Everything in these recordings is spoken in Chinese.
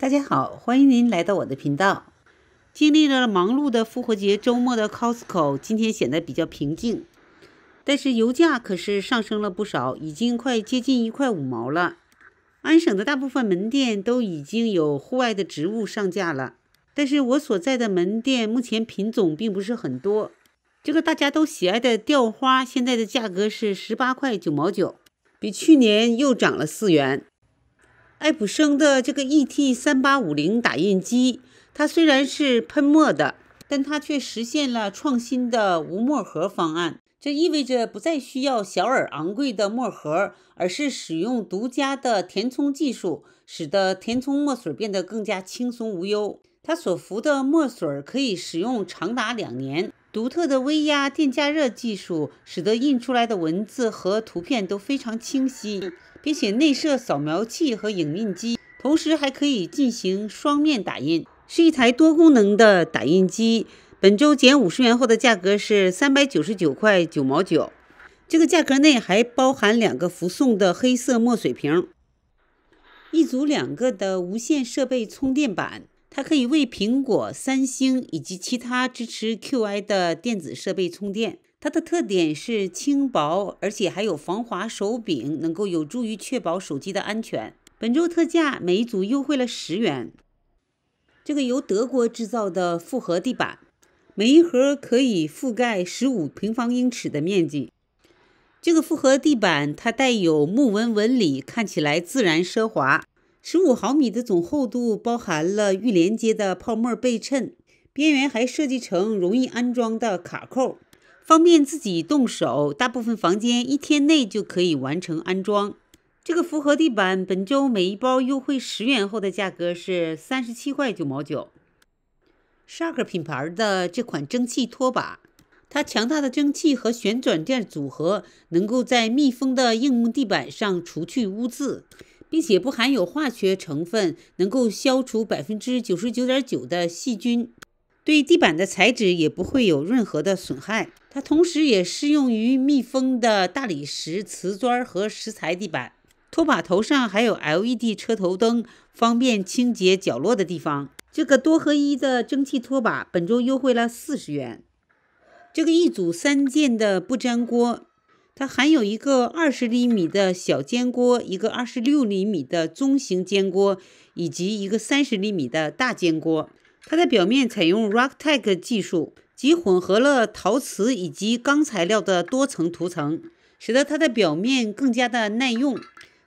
大家好，欢迎您来到我的频道。经历了忙碌的复活节周末的 Costco，今天显得比较平静。但是油价可是上升了不少，已经快接近一块五毛了。安省的大部分门店都已经有户外的植物上架了，但是我所在的门店目前品种并不是很多。这个大家都喜爱的吊花，现在的价格是十八块九毛九，比去年又涨了四元。爱普生的这个 ET 三八五零打印机，它虽然是喷墨的，但它却实现了创新的无墨盒方案。这意味着不再需要小而昂贵的墨盒，而是使用独家的填充技术，使得填充墨水变得更加轻松无忧。它所服的墨水可以使用长达两年。独特的微压电加热技术，使得印出来的文字和图片都非常清晰。并且内设扫描器和影印机，同时还可以进行双面打印，是一台多功能的打印机。本周减五十元后的价格是三百九十九块九毛九，这个价格内还包含两个附送的黑色墨水瓶，一组两个的无线设备充电板，它可以为苹果、三星以及其他支持 Qi 的电子设备充电。它的特点是轻薄，而且还有防滑手柄，能够有助于确保手机的安全。本周特价，每一组优惠了十元。这个由德国制造的复合地板，每一盒可以覆盖十五平方英尺的面积。这个复合地板它带有木纹纹理，看起来自然奢华。十五毫米的总厚度包含了预连接的泡沫背衬，边缘还设计成容易安装的卡扣。方便自己动手，大部分房间一天内就可以完成安装。这个复合地板本周每一包优惠十元后的价格是三十七块九毛九。Shark 品牌的这款蒸汽拖把，它强大的蒸汽和旋转垫组合，能够在密封的硬木地板上除去污渍，并且不含有化学成分，能够消除百分之九十九点九的细菌。对地板的材质也不会有任何的损害，它同时也适用于密封的大理石瓷砖和石材地板。拖把头上还有 LED 车头灯，方便清洁角落的地方。这个多合一的蒸汽拖把本周优惠了四十元。这个一组三件的不粘锅，它含有一个二十厘米的小煎锅，一个二十六厘米的中型煎锅，以及一个三十厘米的大煎锅。它的表面采用 Rocktag 技术，即混合了陶瓷以及钢材料的多层涂层，使得它的表面更加的耐用。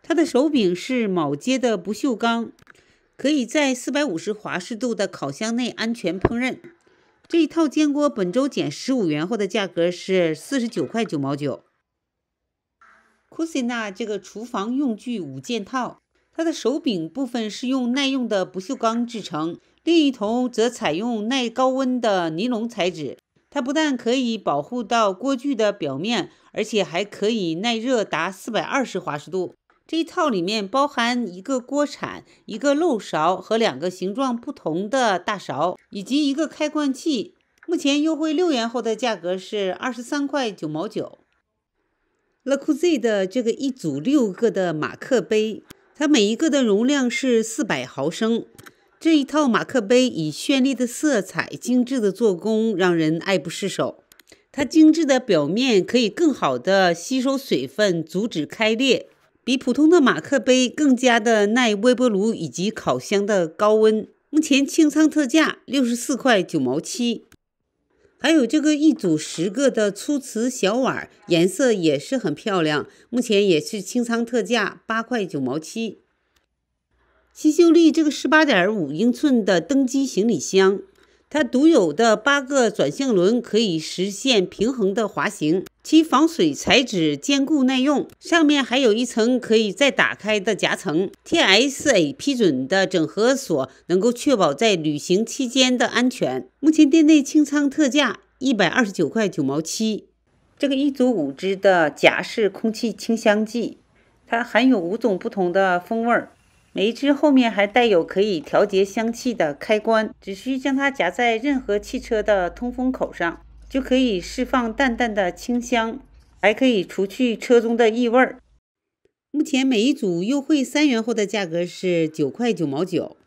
它的手柄是铆接的不锈钢，可以在四百五十华氏度的烤箱内安全烹饪。这一套煎锅本周减十五元后的价格是四十九块九毛九。c u s i n a 这个厨房用具五件套，它的手柄部分是用耐用的不锈钢制成。另一头则采用耐高温的尼龙材质，它不但可以保护到锅具的表面，而且还可以耐热达四百二十华氏度。这一套里面包含一个锅铲、一个漏勺和两个形状不同的大勺，以及一个开罐器。目前优惠六元后的价格是二十三块九毛九。乐酷 Z 的这个一组六个的马克杯，它每一个的容量是四百毫升。这一套马克杯以绚丽的色彩、精致的做工，让人爱不释手。它精致的表面可以更好的吸收水分，阻止开裂，比普通的马克杯更加的耐微波炉以及烤箱的高温。目前清仓特价六十四块九毛七。还有这个一组十个的粗瓷小碗，颜色也是很漂亮，目前也是清仓特价八块九毛七。新秀丽这个十八点五英寸的登机行李箱，它独有的八个转向轮可以实现平衡的滑行。其防水材质坚固耐用，上面还有一层可以再打开的夹层。TSA 批准的整合锁能够确保在旅行期间的安全。目前店内清仓特价一百二十九块九毛七。这个一组五支的夹式空气清香剂，它含有五种不同的风味儿。每一只后面还带有可以调节香气的开关，只需将它夹在任何汽车的通风口上，就可以释放淡淡的清香，还可以除去车中的异味。目前每一组优惠三元后的价格是九块九毛九。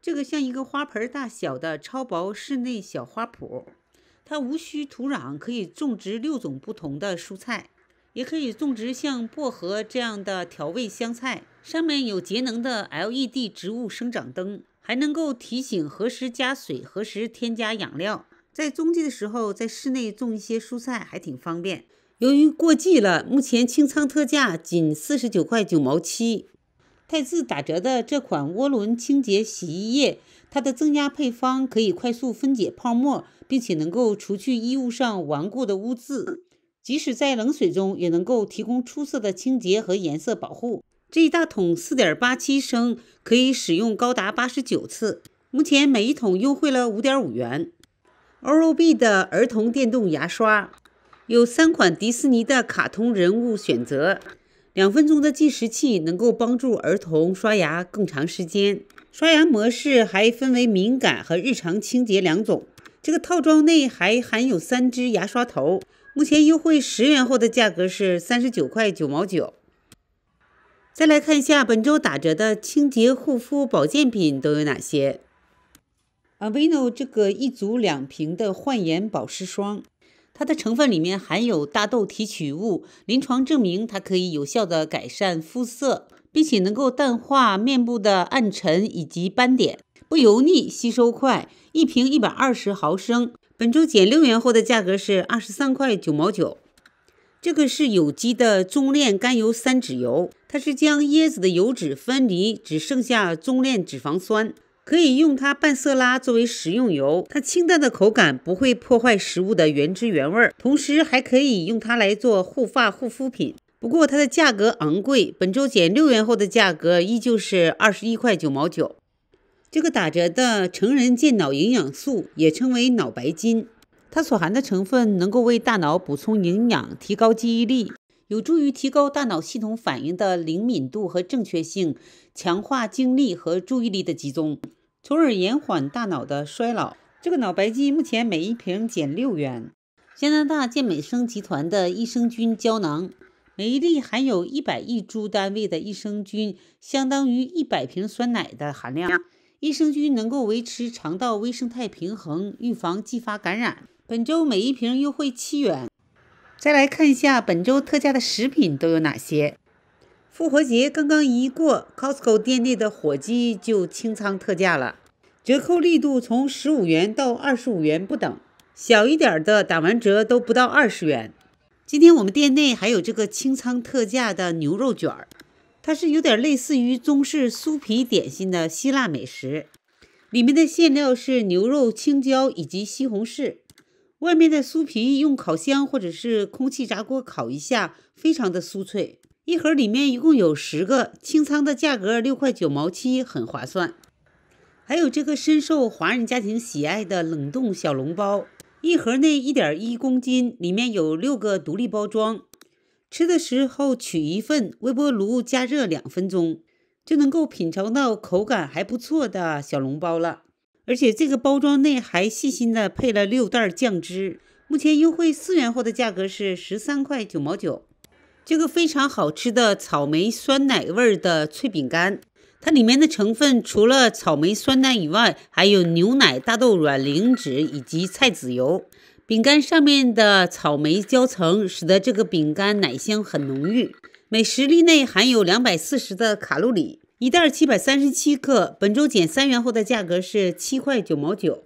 这个像一个花盆大小的超薄室内小花圃，它无需土壤，可以种植六种不同的蔬菜。也可以种植像薄荷这样的调味香菜，上面有节能的 LED 植物生长灯，还能够提醒何时加水、何时添加养料。在冬季的时候，在室内种一些蔬菜还挺方便。由于过季了，目前清仓特价仅四十九块九毛七。汰渍打折的这款涡轮清洁洗衣液，它的增压配方可以快速分解泡沫，并且能够除去衣物上顽固的污渍。即使在冷水中，也能够提供出色的清洁和颜色保护。这一大桶四点八七升，可以使用高达八十九次。目前每一桶优惠了五点五元。欧乐 B 的儿童电动牙刷有三款迪士尼的卡通人物选择，两分钟的计时器能够帮助儿童刷牙更长时间。刷牙模式还分为敏感和日常清洁两种。这个套装内还含有三支牙刷头。目前优惠十元后的价格是三十九块九毛九。再来看一下本周打折的清洁、护肤、保健品都有哪些。a v e n o 这个一组两瓶的焕颜保湿霜，它的成分里面含有大豆提取物，临床证明它可以有效的改善肤色，并且能够淡化面部的暗沉以及斑点，不油腻，吸收快，一瓶一百二十毫升。本周减六元后的价格是二十三块九毛九。这个是有机的中链甘油三酯油，它是将椰子的油脂分离，只剩下中链脂肪酸，可以用它拌色拉作为食用油。它清淡的口感不会破坏食物的原汁原味，同时还可以用它来做护发护肤品。不过它的价格昂贵，本周减六元后的价格依旧是二十一块九毛九。这个打折的成人健脑营养素也称为脑白金，它所含的成分能够为大脑补充营养，提高记忆力，有助于提高大脑系统反应的灵敏度和正确性，强化精力和注意力的集中，从而延缓大脑的衰老。这个脑白金目前每一瓶减六元。加拿大健美生集团的益生菌胶囊，每一粒含有一百亿株单位的益生菌，相当于一百瓶酸奶的含量。益生菌能够维持肠道微生态平衡，预防继发感染。本周每一瓶优惠七元。再来看一下本周特价的食品都有哪些。复活节刚刚一过，Costco 店内的火鸡就清仓特价了，折扣力度从十五元到二十五元不等，小一点的打完折都不到二十元。今天我们店内还有这个清仓特价的牛肉卷儿。它是有点类似于中式酥皮点心的希腊美食，里面的馅料是牛肉、青椒以及西红柿，外面的酥皮用烤箱或者是空气炸锅烤一下，非常的酥脆。一盒里面一共有十个，清仓的价格六块九毛七，很划算。还有这个深受华人家庭喜爱的冷冻小笼包，一盒内一点一公斤，里面有六个独立包装。吃的时候取一份，微波炉加热两分钟，就能够品尝到口感还不错的小笼包了。而且这个包装内还细心的配了六袋酱汁。目前优惠四元后的价格是十三块九毛九。这个非常好吃的草莓酸奶味儿的脆饼干，它里面的成分除了草莓酸奶以外，还有牛奶、大豆、软磷脂以及菜籽油。饼干上面的草莓焦层使得这个饼干奶香很浓郁，每十粒内含有两百四十的卡路里，一袋七百三十七克，本周减三元后的价格是七块九毛九。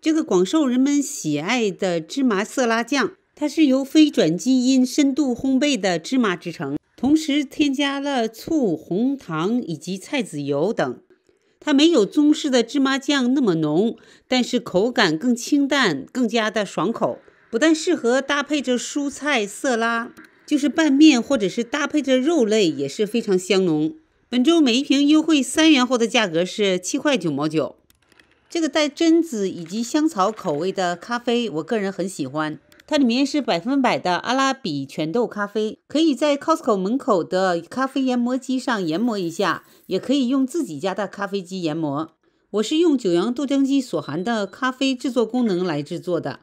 这个广受人们喜爱的芝麻色拉酱，它是由非转基因深度烘焙的芝麻制成，同时添加了醋、红糖以及菜籽油等。它没有中式的芝麻酱那么浓，但是口感更清淡，更加的爽口。不但适合搭配着蔬菜色拉，就是拌面或者是搭配着肉类也是非常香浓。本周每一瓶优惠三元后的价格是七块九毛九。这个带榛子以及香草口味的咖啡，我个人很喜欢。它里面是百分百的阿拉比全豆咖啡，可以在 Costco 门口的咖啡研磨机上研磨一下，也可以用自己家的咖啡机研磨。我是用九阳豆浆机所含的咖啡制作功能来制作的。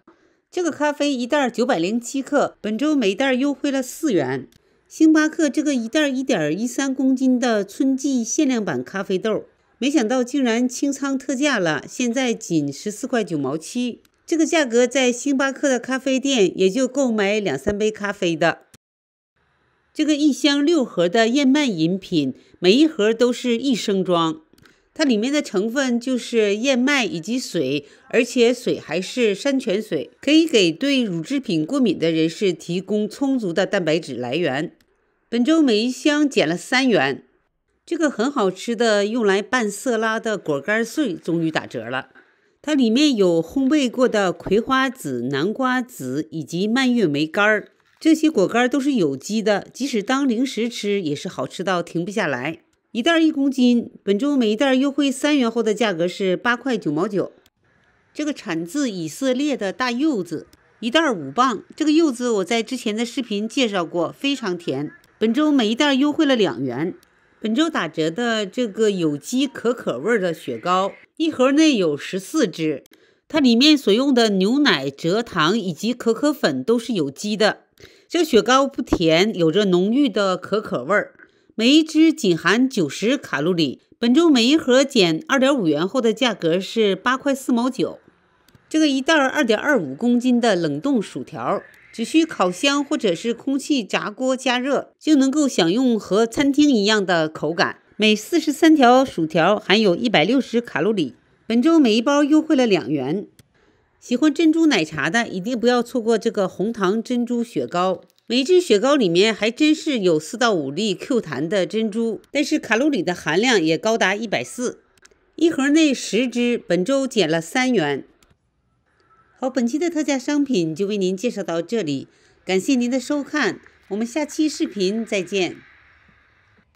这个咖啡一袋九百零七克，本周每袋优惠了四元。星巴克这个一袋一点一三公斤的春季限量版咖啡豆，没想到竟然清仓特价了，现在仅十四块九毛七。这个价格在星巴克的咖啡店也就够买两三杯咖啡的。这个一箱六盒的燕麦饮品，每一盒都是一升装，它里面的成分就是燕麦以及水，而且水还是山泉水，可以给对乳制品过敏的人士提供充足的蛋白质来源。本周每一箱减了三元，这个很好吃的用来拌色拉的果干碎终于打折了。它里面有烘焙过的葵花籽、南瓜籽以及蔓越莓干儿，这些果干儿都是有机的，即使当零食吃也是好吃到停不下来。一袋一公斤，本周每一袋优惠三元后的价格是八块九毛九。这个产自以色列的大柚子，一袋五磅。这个柚子我在之前的视频介绍过，非常甜。本周每一袋优惠了两元。本周打折的这个有机可可味的雪糕，一盒内有十四支。它里面所用的牛奶、蔗糖以及可可粉都是有机的。这雪糕不甜，有着浓郁的可可味儿。每一支仅含九十卡路里。本周每一盒减二点五元后的价格是八块四毛九。这个一袋二点二五公斤的冷冻薯条。只需烤箱或者是空气炸锅加热，就能够享用和餐厅一样的口感。每四十三条薯条含有160卡路里。本周每一包优惠了两元。喜欢珍珠奶茶的，一定不要错过这个红糖珍珠雪糕。每支雪糕里面还真是有四到五粒 Q 弹的珍珠，但是卡路里的含量也高达140。一盒内十支，本周减了三元。好，本期的特价商品就为您介绍到这里，感谢您的收看，我们下期视频再见。